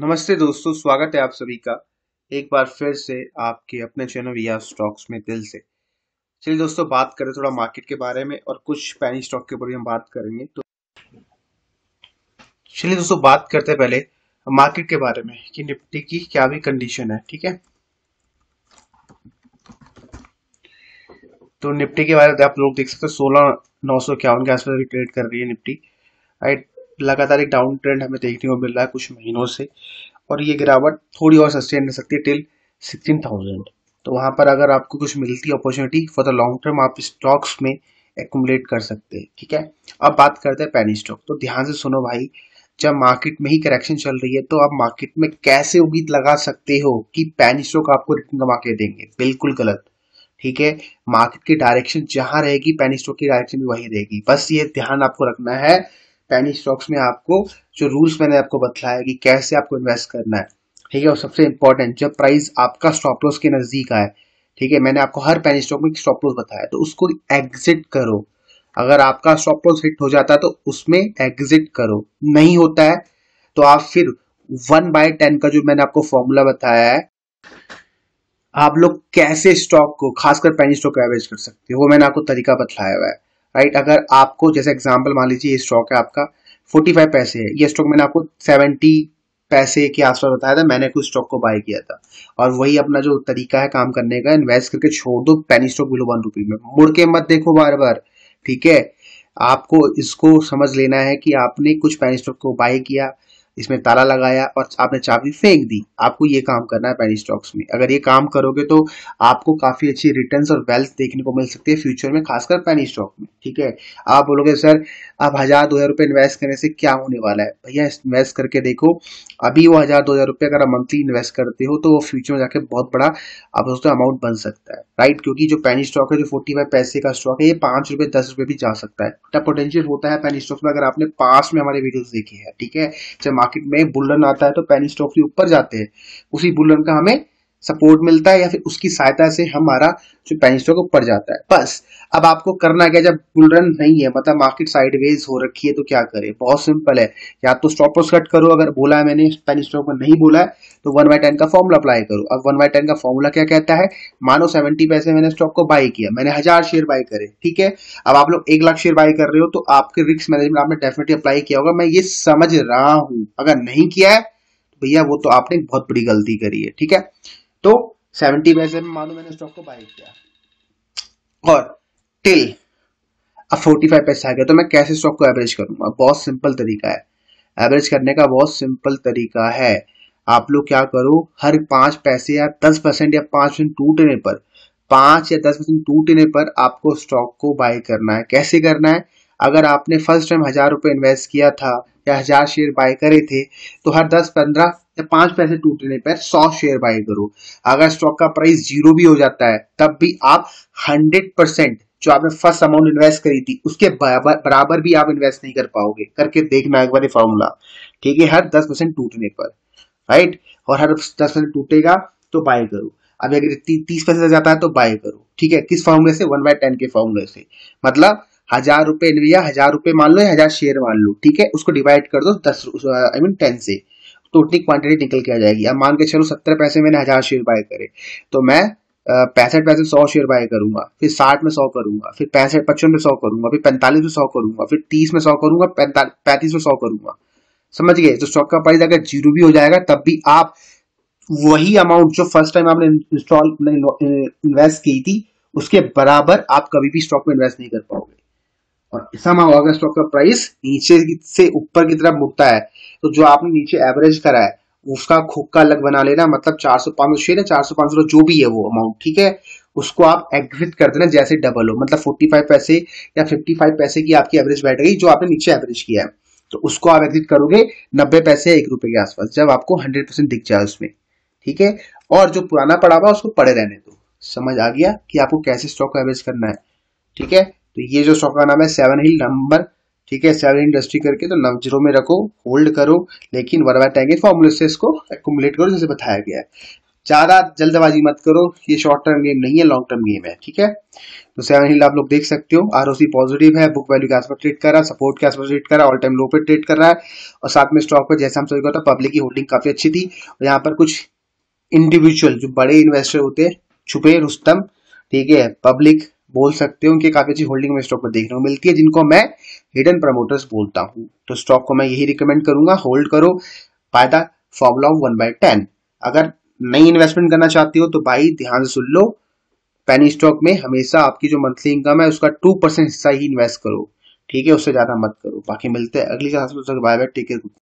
नमस्ते दोस्तों स्वागत है आप सभी का एक बार फिर से आपके अपने चैनल विया स्टॉक्स में दिल से चलिए दोस्तों बात करें थोड़ा मार्केट के बारे में और कुछ पैनी स्टॉक के ऊपर भी हम बात करेंगे तो चलिए दोस्तों बात करते हैं पहले मार्केट के बारे में कि निफ्टी की क्या भी कंडीशन है ठीक है तो निफ्टी के बारे में आप लोग देख सकते हैं सोलह नौ सौ इक्यावन के आसपास ट्रेड कर रही है निफ्टी राइट लगातार एक डाउन ट्रेंड हमें देखने को मिल रहा है कुछ महीनों से और ये गिरावट थोड़ी और सस्टेन रह सकती है टिल सिक्सटीन थाउजेंड तो वहाँ पर अगर आपको कुछ मिलती है opportunity for the long term आप स्टॉक्स में एकुमलेट कर सकते हैं ठीक है अब बात करते हैं पैनी स्टॉक तो ध्यान से सुनो भाई जब मार्केट में ही करेक्शन चल रही है तो आप मार्केट में कैसे उम्मीद लगा सकते हो कि पैनी स्टॉक आपको रिटर्न कमा के देंगे बिल्कुल गलत ठीक है मार्केट की डायरेक्शन जहां रहेगी पैनी स्टॉक की डायरेक्शन भी वही रहेगी बस ये ध्यान आपको रखना है पैनी स्टॉक्स में आपको जो रूल्स मैंने आपको बतलाया कि कैसे आपको इन्वेस्ट करना है ठीक है और सबसे इंपॉर्टेंट जब प्राइस आपका स्टॉप लॉस के नज़दीक आए ठीक है मैंने आपको हर पैनी स्टॉक में स्टॉप लॉस बताया तो उसको एग्जिट करो अगर आपका स्टॉप लॉस हिट हो जाता है तो उसमें एग्जिट करो नहीं होता है तो आप फिर वन बाय टेन का जो मैंने आपको फॉर्मूला बताया है आप लोग कैसे स्टॉक को खासकर पैनी स्टॉक को एवरेज कर सकते हो वो मैंने आपको तरीका बतलाया हुआ है राइट अगर आपको जैसे एग्जाम्पल मान लीजिए ये स्टॉक है आपका फोर्टी फाइव पैसे है ये स्टॉक मैंने आपको सेवेंटी पैसे के आसपास बताया था मैंने कुछ स्टॉक को बाय किया था और वही अपना जो तरीका है काम करने का इन्वेस्ट करके छोड़ दो पैनी स्टॉक बिलो वन रुपी में मुड़ के मत देखो बार बार ठीक है आपको इसको समझ लेना है कि आपने कुछ पैनी स्टॉक को बाय किया इसमें ताला लगाया और आपने चाबी फेंक दी आपको ये काम करना है पैनी स्टॉक्स में अगर ये काम करोगे तो आपको काफ़ी अच्छी रिटर्न और वेल्थ देखने को मिल सकती है फ्यूचर में खासकर पैनी स्टॉक में ठीक है आप बोलोगे सर आप हज़ार दो हज़ार रुपये इन्वेस्ट करने से क्या होने वाला है भैया इन्वेस्ट करके देखो अभी वो हज़ार दो हज़ार रुपये अगर आप मंथली इन्वेस्ट करते हो तो वो फ्यूचर में जाके बहुत बड़ा आप दोस्तों अमाउंट बन सकता है राइट क्योंकि जो पैनी स्टॉक है जो फोर्टी फाइव पैसे का स्टॉक है ये पांच रुपये दस रुपये भी जा सकता है इतना पोटेंशियल होता है पैनी स्टॉक में अगर आपने पास में हमारे वीडियोज देखे हैं ठीक है जब मार्केट में बुलन आता है तो पैनी स्टॉक भी ऊपर जाते हैं उसी बुल का हमें सपोर्ट मिलता है या फिर उसकी सहायता से हमारा जो पेन स्टॉक ऊपर जाता है बस अब आपको करना क्या जब बुल रन नहीं है मतलब मार्केट साइडवेज हो रखी है तो क्या करें बहुत सिंपल है या तो स्टॉप लॉस कट करो अगर बोला है मैंने पेन स्टॉक में नहीं बोला है तो वन बाय टेन का फॉर्मूला अप्लाई करो अब वन बाय टेन का फॉर्मूला क्या कहता है मानो सेवेंटी पैसे मैंने स्टॉक को बाई किया मैंने हजार शेयर बाई करे ठीक है अब आप लोग एक लाख शेयर बाई कर रहे हो तो आपके रिस्क मैनेजमेंट आपने डेफिनेटली अप्लाई किया होगा मैं ये समझ रहा हूं अगर नहीं किया है तो भैया वो तो आपने बहुत बड़ी गलती करी है ठीक है तो सेवेंटी पैसे में मानो मैंने स्टॉक को बाय किया और टिल अब फोर्टी फाइव पैसे आ गया तो मैं कैसे स्टॉक को एवरेज करूंगा बहुत सिंपल तरीका है एवरेज करने का बहुत सिंपल तरीका है आप लोग क्या करो हर पांच पैसे या दस परसेंट या पांच परसेंट टूटने पर पांच या दस परसेंट टूटने पर आपको स्टॉक को बाय करना है कैसे करना है अगर आपने फर्स्ट टाइम हज़ार रुपये इन्वेस्ट किया था या हज़ार शेयर बाय करे थे तो हर दस पंद्रह या पाँच पैसे टूटने पर सौ शेयर बाय करो अगर स्टॉक का प्राइस जीरो भी हो जाता है तब भी आप हंड्रेड परसेंट जो आपने फर्स्ट अमाउंट इन्वेस्ट करी थी उसके बराबर भी आप इन्वेस्ट नहीं कर पाओगे करके देखना एक बार ये फॉर्मूला ठीक है हर दस परसेंट टूटने पर राइट और हर दस परसेंट टूटेगा तो बाय करो अब अगर तीस परसेंट जाता है तो बाय करो ठीक है किस फॉर्मूले से वन बाय टेन के फॉर्मूले से मतलब हजार रुपए लिया हजार रुपए मान लो या हजार शेयर मान लो ठीक है उसको डिवाइड कर दो दस आई मीन टेन से तो उतनी क्वांटिटी निकल के आ जाएगी अब मान के चलो सत्तर पैसे मैंने हजार शेयर बाय करे तो मैं uh, पैंसठ पैसे सौ शेयर बाय करूंगा फिर साठ में सौ करूंगा फिर पैंसठ पचपन में सौ करूंगा फिर पैंतालीस में सौ करूंगा फिर तीस में सौ करूंगा पैंतीस में सौ करूंगा समझ गए तो स्टॉक का प्राइस अगर जीरो भी हो जाएगा तब भी आप वही अमाउंट जो फर्स्ट टाइम आपने इंस्टॉल इन्वेस्ट uh, की थी उसके बराबर आप कभी भी स्टॉक में इन्वेस्ट नहीं कर पाओगे और सम अगर स्टॉक का प्राइस नीचे से ऊपर की तरफ मुड़ता है तो जो आपने नीचे एवरेज करा है उसका खोखा अलग बना लेना मतलब चार सौ पांच सौ शेयर है चार सौ पांच सौ जो भी है वो अमाउंट ठीक है उसको आप एग्जिट कर देना जैसे डबल हो मतलब फोर्टी फाइव पैसे या फिफ्टी फाइव पैसे की आपकी एवरेज बैठ गई जो आपने नीचे एवरेज किया है तो उसको आप एग्जिट करोगे नब्बे पैसे एक रुपए के आसपास जब आपको हंड्रेड परसेंट दिख जाए उसमें ठीक है और जो पुराना पड़ा हुआ उसको पड़े रहने दो समझ आ गया कि आपको कैसे स्टॉक को एवरेज करना है ठीक है तो ये जो स्टॉक का नाम है सेवन हिल नंबर ठीक है सेवन इंडस्ट्री करके तो नव जीरो में रखो होल्ड करो लेकिन वन बाय टाइम फॉर्मुले से इसको एकुमुलेट करो जैसे बताया गया है ज़्यादा जल्दबाजी मत करो ये शॉर्ट टर्म गेम नहीं है लॉन्ग टर्म गेम है ठीक है तो सेवन हिल आप लोग देख सकते हो आर पॉजिटिव है बुक वैल्यू के आसपास ट्रेड कर रहा है सपोर्ट के आसपास ट्रेड कर रहा है ऑल टाइम लो पे ट्रेड कर रहा है और साथ में स्टॉक पर जैसा हम सभी को पब्लिक की होल्डिंग काफ़ी अच्छी थी और यहाँ पर कुछ इंडिविजुअल जो बड़े इन्वेस्टर होते हैं छुपे रुस्तम ठीक है पब्लिक बोल सकते हो कि काफी अच्छी होल्डिंग में स्टॉक में देखने को मिलती है जिनको मैं हिडन प्रमोटर्स बोलता हूँ तो स्टॉक को मैं यही रिकमेंड करूंगा होल्ड करो by the of one by ten अगर नई इन्वेस्टमेंट करना चाहते हो तो भाई ध्यान सुन लो पैनी स्टॉक में हमेशा आपकी जो मंथली इनकम है उसका टू परसेंट हिस्सा ही इन्वेस्ट करो ठीक है उससे ज्यादा मत करो बाकी मिलते हैं अगली क्लास में बाय बाय टेक केयर